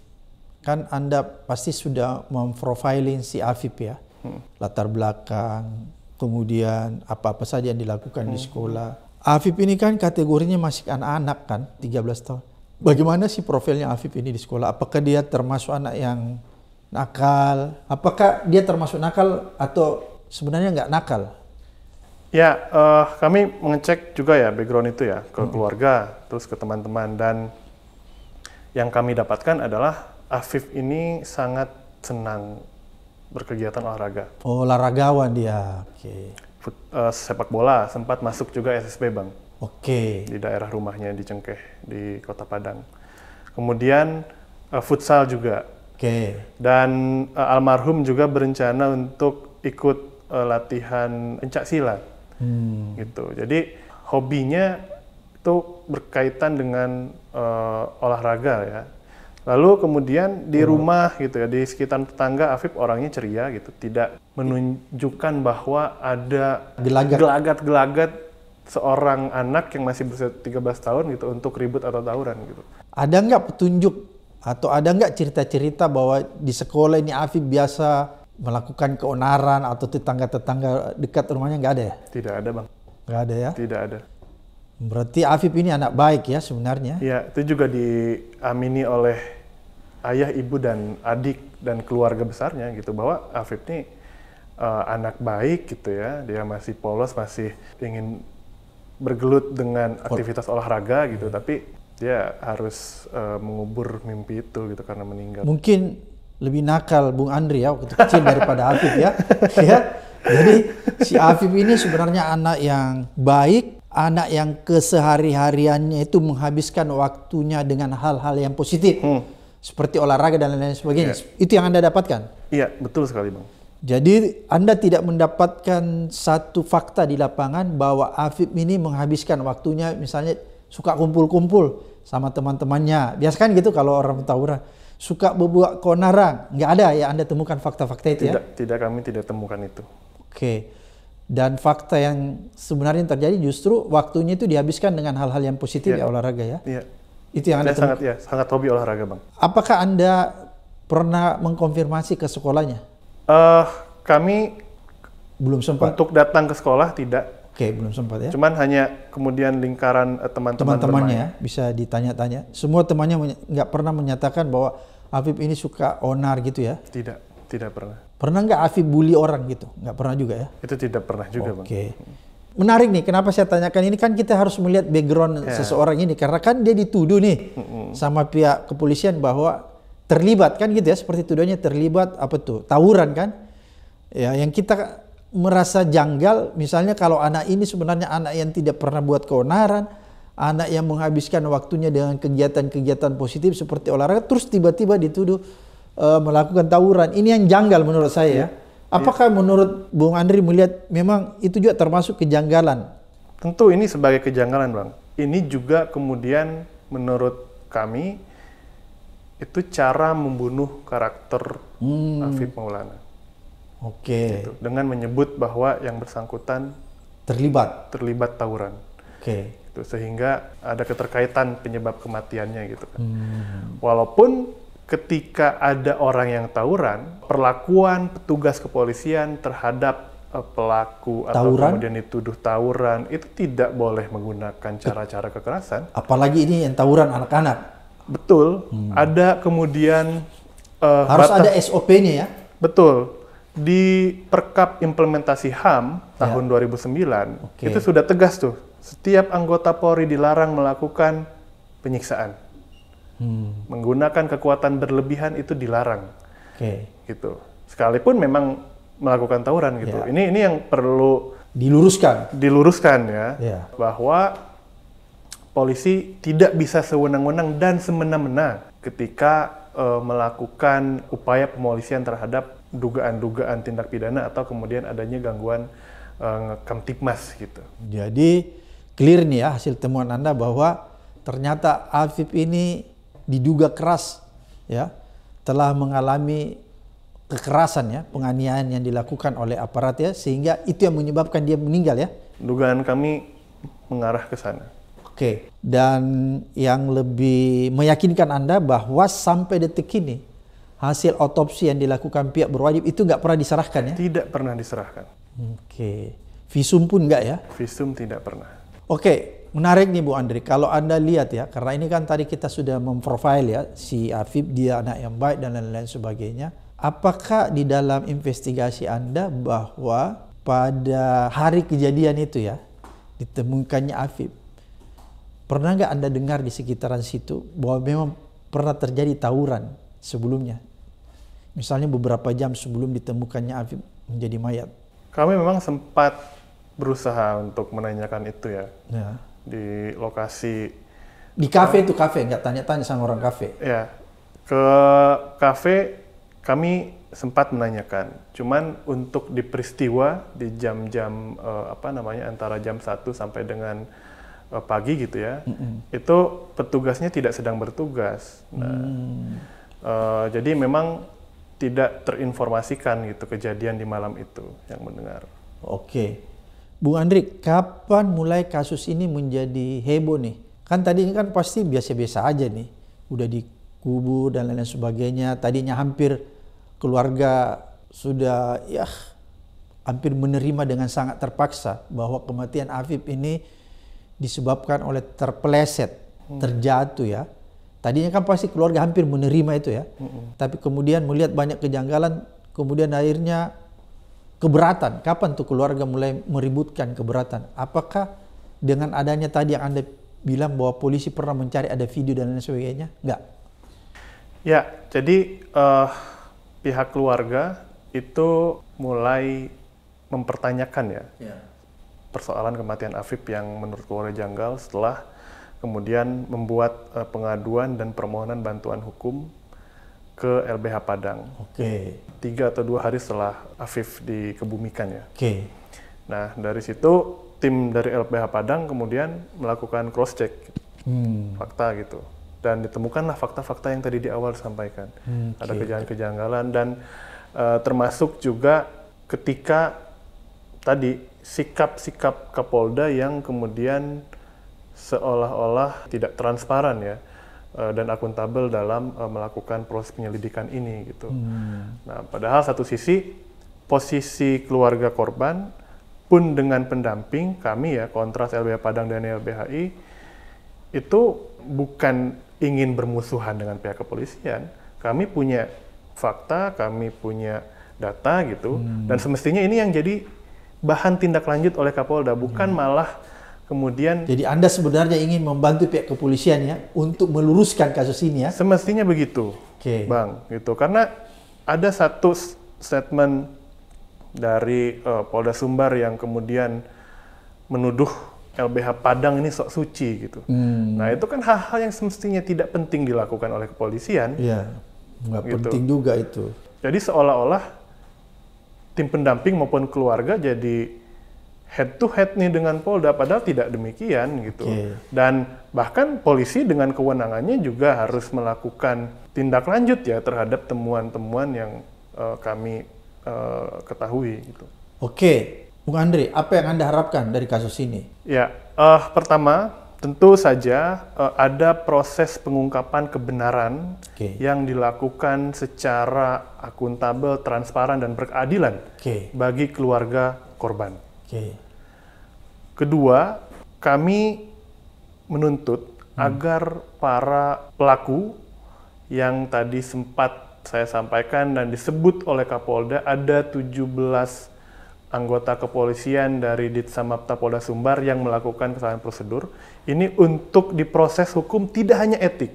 kan Anda pasti sudah memprofiling si Afif ya. Hmm. Latar belakang, kemudian apa-apa saja yang dilakukan hmm. di sekolah. Afif ini kan kategorinya masih anak-anak kan, 13 tahun. Bagaimana sih profilnya Afif ini di sekolah? Apakah dia termasuk anak yang nakal? Apakah dia termasuk nakal atau sebenarnya nggak nakal? Ya, uh, kami mengecek juga ya background itu ya ke hmm. keluarga, terus ke teman-teman dan yang kami dapatkan adalah Afif ini sangat senang berkegiatan olahraga. Oh, olahragawan dia. Oke. Okay. uh, eh, sepak bola sempat masuk juga SSB Bang. Oke. Okay. Di daerah rumahnya di Cengkeh di Kota Padang. Kemudian uh, futsal juga. Oke. Okay. Dan uh, almarhum juga berencana untuk ikut uh, latihan pencak silat. Hmm. Gitu. Jadi hobinya itu berkaitan dengan uh, olahraga ya Lalu kemudian di hmm. rumah gitu ya, di sekitar tetangga Afif orangnya ceria gitu, tidak menunjukkan bahwa ada gelagat-gelagat seorang anak yang masih berusia 13 tahun gitu untuk ribut atau tawuran gitu. Ada nggak petunjuk atau ada nggak cerita-cerita bahwa di sekolah ini Afif biasa melakukan keonaran atau tetangga-tetangga dekat rumahnya nggak ada ya? Tidak ada bang. Nggak ada ya? Tidak ada. Berarti Afif ini anak baik ya sebenarnya. Iya, itu juga diamini oleh ayah, ibu, dan adik dan keluarga besarnya gitu bahwa Afif ini uh, anak baik gitu ya. Dia masih polos, masih ingin bergelut dengan aktivitas olahraga gitu, hmm. tapi dia harus uh, mengubur mimpi itu gitu karena meninggal. Mungkin lebih nakal Bung Andri ya waktu kecil daripada Afif ya. ya. Jadi si Afif ini sebenarnya anak yang baik anak yang kesehari-hariannya itu menghabiskan waktunya dengan hal-hal yang positif hmm. seperti olahraga dan lain-lain sebagainya. Yeah. Itu yang Anda dapatkan? Iya, yeah, betul sekali, Bang. Jadi Anda tidak mendapatkan satu fakta di lapangan bahwa Afif ini menghabiskan waktunya misalnya suka kumpul-kumpul sama teman-temannya. Biasa kan gitu kalau orang tawuran suka berbuat konarang. Nggak ada ya Anda temukan fakta-fakta itu ya? tidak, ya? Tidak, kami tidak temukan itu. Oke. Okay dan fakta yang sebenarnya terjadi justru waktunya itu dihabiskan dengan hal-hal yang positif yeah. ya olahraga ya. Yeah. Itu yang anda sangat ya, sangat hobi olahraga bang. Apakah anda pernah mengkonfirmasi ke sekolahnya? Uh, kami belum sempat untuk datang ke sekolah tidak. Oke okay, belum sempat ya. Cuman hanya kemudian lingkaran eh, teman-teman. Teman-temannya teman ya, bisa ditanya-tanya. Semua temannya nggak pernah menyatakan bahwa Afif ini suka onar gitu ya? Tidak, tidak pernah. Pernah nggak Afif bully orang gitu? Nggak pernah juga ya? Itu tidak pernah juga, Oke. Okay. Bang. Menarik nih, kenapa saya tanyakan ini kan kita harus melihat background yeah. seseorang ini karena kan dia dituduh nih mm-hmm. sama pihak kepolisian bahwa terlibat kan gitu ya, seperti tuduhannya terlibat apa tuh? Tawuran kan? Ya, yang kita merasa janggal misalnya kalau anak ini sebenarnya anak yang tidak pernah buat keonaran, anak yang menghabiskan waktunya dengan kegiatan-kegiatan positif seperti olahraga terus tiba-tiba dituduh uh, melakukan tawuran. Ini yang janggal menurut saya. Yeah. Apakah yeah. menurut Bung Andri melihat memang itu juga termasuk kejanggalan? Tentu ini sebagai kejanggalan, Bang. Ini juga kemudian menurut kami itu cara membunuh karakter hmm. Afif Maulana. Oke. Okay. Gitu. Dengan menyebut bahwa yang bersangkutan terlibat terlibat tawuran. Oke. Okay. Gitu. Sehingga ada keterkaitan penyebab kematiannya gitu kan. Hmm. Walaupun ketika ada orang yang tawuran, perlakuan petugas kepolisian terhadap eh, pelaku tawuran? atau kemudian dituduh tawuran itu tidak boleh menggunakan cara-cara kekerasan. Apalagi ini yang tawuran anak-anak. Betul. Hmm. Ada kemudian uh, harus batas, ada SOP-nya ya. Betul. Di Perkap Implementasi HAM ya. tahun ya. 2009 okay. itu sudah tegas tuh. Setiap anggota Polri dilarang melakukan penyiksaan. Hmm. Menggunakan kekuatan berlebihan itu dilarang. Okay. Gitu. Sekalipun memang melakukan tawuran gitu. Yeah. Ini ini yang perlu diluruskan. Diluruskan ya. Yeah. Bahwa polisi tidak bisa sewenang-wenang dan semena-mena ketika uh, melakukan upaya pemolisian terhadap dugaan-dugaan tindak pidana atau kemudian adanya gangguan e, kamtipmas gitu. Jadi clear nih ya hasil temuan Anda bahwa ternyata Afif ini diduga keras ya telah mengalami kekerasan ya, penganiayaan yang dilakukan oleh aparat ya sehingga itu yang menyebabkan dia meninggal ya. Dugaan kami mengarah ke sana. Oke. Dan yang lebih meyakinkan Anda bahwa sampai detik ini hasil otopsi yang dilakukan pihak berwajib itu nggak pernah diserahkan ya? Tidak pernah diserahkan. Oke. Visum pun nggak ya? Visum tidak pernah. Oke, Menarik nih Bu Andri, kalau Anda lihat ya, karena ini kan tadi kita sudah memprofil ya, si Afib, dia anak yang baik dan lain-lain sebagainya. Apakah di dalam investigasi Anda bahwa pada hari kejadian itu ya, ditemukannya Afib pernah nggak Anda dengar di sekitaran situ bahwa memang pernah terjadi tawuran sebelumnya? Misalnya beberapa jam sebelum ditemukannya Afib menjadi mayat. Kami memang sempat berusaha untuk menanyakan itu ya. ya di lokasi di kafe itu kafe nggak tanya-tanya sama orang kafe ya ke kafe kami sempat menanyakan cuman untuk di peristiwa di jam-jam uh, apa namanya antara jam 1 sampai dengan uh, pagi gitu ya mm -mm. itu petugasnya tidak sedang bertugas nah, mm. uh, jadi memang tidak terinformasikan gitu kejadian di malam itu yang mendengar oke okay. Bu Andri, kapan mulai kasus ini menjadi heboh nih? Kan tadi ini kan pasti biasa-biasa aja nih. Udah di dikubur dan lain-lain sebagainya. Tadinya hampir keluarga sudah ya hampir menerima dengan sangat terpaksa bahwa kematian Afif ini disebabkan oleh terpeleset, hmm. terjatuh ya. Tadinya kan pasti keluarga hampir menerima itu ya. Hmm. Tapi kemudian melihat banyak kejanggalan, kemudian akhirnya keberatan. Kapan tuh keluarga mulai meributkan keberatan? Apakah dengan adanya tadi yang Anda bilang bahwa polisi pernah mencari ada video dan lain sebagainya? Enggak. Ya, jadi uh, pihak keluarga itu mulai mempertanyakan ya, ya. persoalan kematian Afif yang menurut keluarga janggal setelah kemudian membuat uh, pengaduan dan permohonan bantuan hukum ke LBH Padang. Oke. Okay. Tiga atau dua hari setelah Afif dikebumikan ya. Oke. Okay. Nah dari situ tim dari LBH Padang kemudian melakukan cross check hmm. fakta gitu dan ditemukanlah fakta-fakta yang tadi di awal sampaikan okay. Hmm, Ada kejanggalan-kejanggalan dan uh, termasuk juga ketika tadi sikap-sikap Kapolda yang kemudian seolah-olah tidak transparan ya Eh, dan akuntabel dalam uh, melakukan proses penyelidikan ini gitu. Hmm. Nah, padahal satu sisi posisi keluarga korban pun dengan pendamping kami ya kontras LBH Padang dan LBHI itu bukan ingin bermusuhan dengan pihak kepolisian. Kami punya fakta, kami punya data gitu hmm. dan semestinya ini yang jadi bahan tindak lanjut oleh Kapolda bukan hmm. malah Kemudian Jadi Anda sebenarnya ingin membantu pihak kepolisian ya untuk meluruskan kasus ini ya. Semestinya begitu. Okay. Bang, gitu. Karena ada satu statement dari uh, Polda Sumbar yang kemudian menuduh LBH Padang ini sok suci gitu. Hmm. Nah, itu kan hal-hal yang semestinya tidak penting dilakukan oleh kepolisian. Iya. Nggak gitu. penting juga itu. Jadi seolah-olah tim pendamping maupun keluarga jadi head to head nih dengan Polda padahal tidak demikian gitu. Okay. Iya. Dan bahkan polisi dengan kewenangannya juga harus melakukan tindak lanjut ya terhadap temuan-temuan yang uh, kami uh, ketahui gitu. Oke, okay. Bung Andre, apa yang Anda harapkan dari kasus ini? Ya, uh, pertama tentu saja uh, ada proses pengungkapan kebenaran okay. yang dilakukan secara akuntabel, transparan dan berkeadilan okay. bagi keluarga korban. Okay. Kedua, kami menuntut hmm. agar para pelaku yang tadi sempat saya sampaikan dan disebut oleh Kapolda ada 17 anggota kepolisian dari Ditsamapta Polda Sumbar yang melakukan kesalahan prosedur ini untuk diproses hukum tidak hanya etik,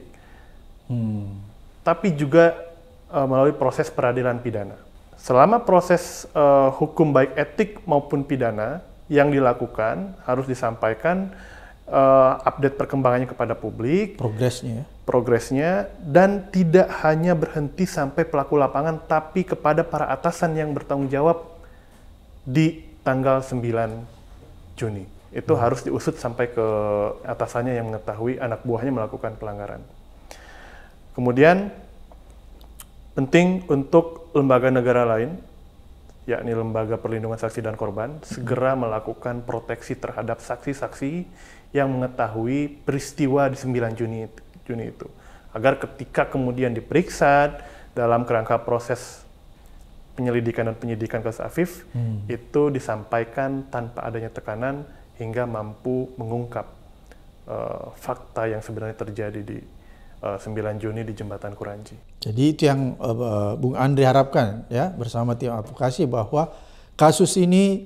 hmm. tapi juga uh, melalui proses peradilan pidana. Selama proses uh, hukum baik etik maupun pidana yang dilakukan harus disampaikan uh, update perkembangannya kepada publik. Progresnya. Ya. Progresnya dan tidak hanya berhenti sampai pelaku lapangan, tapi kepada para atasan yang bertanggung jawab di tanggal 9 Juni. Itu hmm. harus diusut sampai ke atasannya yang mengetahui anak buahnya melakukan pelanggaran. Kemudian penting untuk lembaga negara lain, yakni Lembaga Perlindungan Saksi dan Korban, mhm. segera melakukan proteksi terhadap saksi-saksi yang mengetahui peristiwa di 9 Juni, Juni itu. Agar ketika kemudian diperiksa dalam kerangka proses penyelidikan dan penyidikan kasus Afif, hmm. itu disampaikan tanpa adanya tekanan hingga mampu mengungkap uh, fakta yang sebenarnya terjadi di 9 eh, Juni di Jembatan Kuranji. Jadi itu yang uh, Bung Andri harapkan ya bersama tim advokasi bahwa kasus ini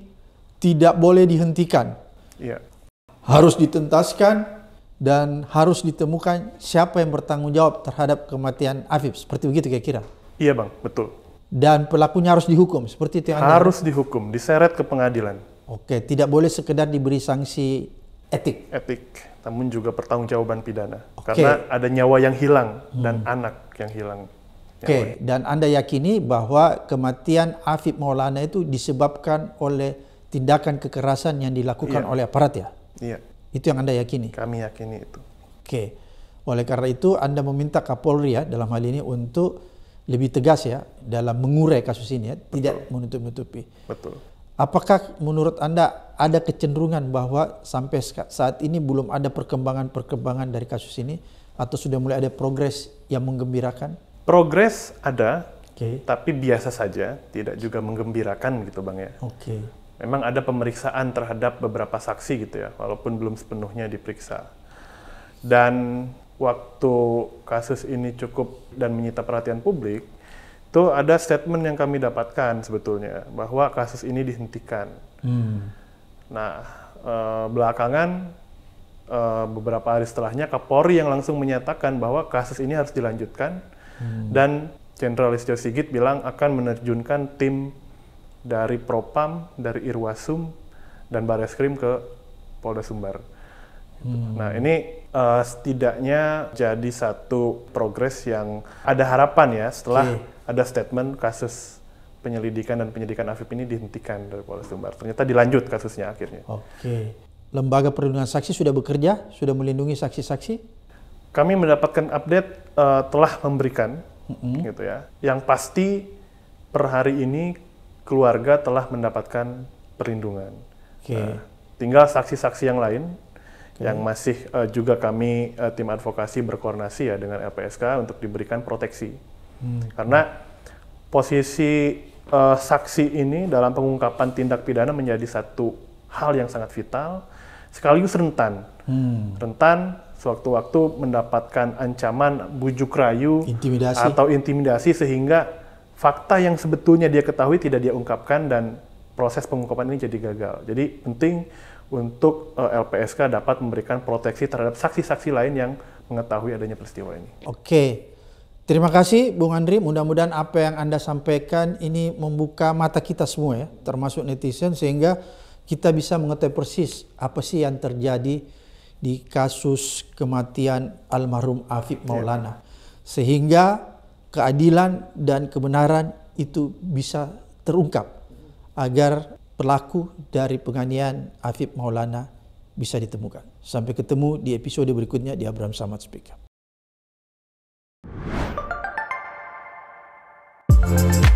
tidak boleh dihentikan. Iya. Harus ditentaskan dan harus ditemukan siapa yang bertanggung jawab terhadap kematian Afif. Seperti begitu kira-kira. Iya, Bang, betul. Dan pelakunya harus dihukum seperti itu yang Harus anda dihukum, diseret ke pengadilan. Oke, tidak boleh sekedar diberi sanksi etik. Etik namun juga pertanggungjawaban pidana okay. karena ada nyawa yang hilang dan hmm. anak yang hilang. Oke, okay. dan Anda yakini bahwa kematian Afif Maulana itu disebabkan oleh tindakan kekerasan yang dilakukan yeah. oleh aparat ya? Iya. Yeah. Itu yang Anda yakini? Kami yakini itu. Oke. Okay. Oleh karena itu Anda meminta Kapolri ya dalam hal ini untuk lebih tegas ya dalam mengurai kasus ini ya, Betul. tidak menutup-nutupi. Betul. Apakah menurut Anda ada kecenderungan bahwa sampai saat ini belum ada perkembangan-perkembangan dari kasus ini atau sudah mulai ada progres yang menggembirakan? Progres ada, okay. tapi biasa saja, tidak juga menggembirakan gitu Bang ya. Oke. Okay. Memang ada pemeriksaan terhadap beberapa saksi gitu ya, walaupun belum sepenuhnya diperiksa. Dan waktu kasus ini cukup dan menyita perhatian publik, itu ada statement yang kami dapatkan sebetulnya bahwa kasus ini dihentikan. Hmm. Nah, e, belakangan e, beberapa hari setelahnya Kapolri yang langsung menyatakan bahwa kasus ini harus dilanjutkan hmm. dan Jenderal Listio Sigit bilang akan menerjunkan tim dari Propam, dari Irwasum dan Bareskrim ke Polda Sumbar. Hmm. Nah, ini uh, setidaknya jadi satu progres yang ada harapan ya setelah okay ada statement kasus penyelidikan dan penyidikan Afib ini dihentikan dari Polres Sumbar. Ternyata dilanjut kasusnya akhirnya. Oke. Lembaga Perlindungan Saksi sudah bekerja, sudah melindungi saksi-saksi? Kami mendapatkan update uh, telah memberikan, mm -hmm. gitu ya. Yang pasti per hari ini keluarga telah mendapatkan perlindungan. Okay. Uh, tinggal saksi-saksi yang lain okay. yang masih uh, juga kami uh, tim advokasi berkoordinasi ya dengan LPSK untuk diberikan proteksi. Hmm. Karena posisi uh, saksi ini dalam pengungkapan tindak pidana menjadi satu hal yang sangat vital, sekaligus rentan. Hmm. Rentan sewaktu-waktu mendapatkan ancaman bujuk rayu intimidasi. atau intimidasi sehingga fakta yang sebetulnya dia ketahui tidak dia ungkapkan dan proses pengungkapan ini jadi gagal. Jadi penting untuk uh, eh, LPSK dapat memberikan proteksi terhadap saksi-saksi lain yang mengetahui adanya peristiwa ini. Oke. Terima kasih Bung Andri, mudah-mudahan apa yang Anda sampaikan ini membuka mata kita semua ya, termasuk netizen sehingga kita bisa mengetahui persis apa sih yang terjadi di kasus kematian almarhum Afif Maulana. Sehingga keadilan dan kebenaran itu bisa terungkap agar pelaku dari penganiayaan Afif Maulana bisa ditemukan. Sampai ketemu di episode berikutnya di Abraham Samad Speak Thank you.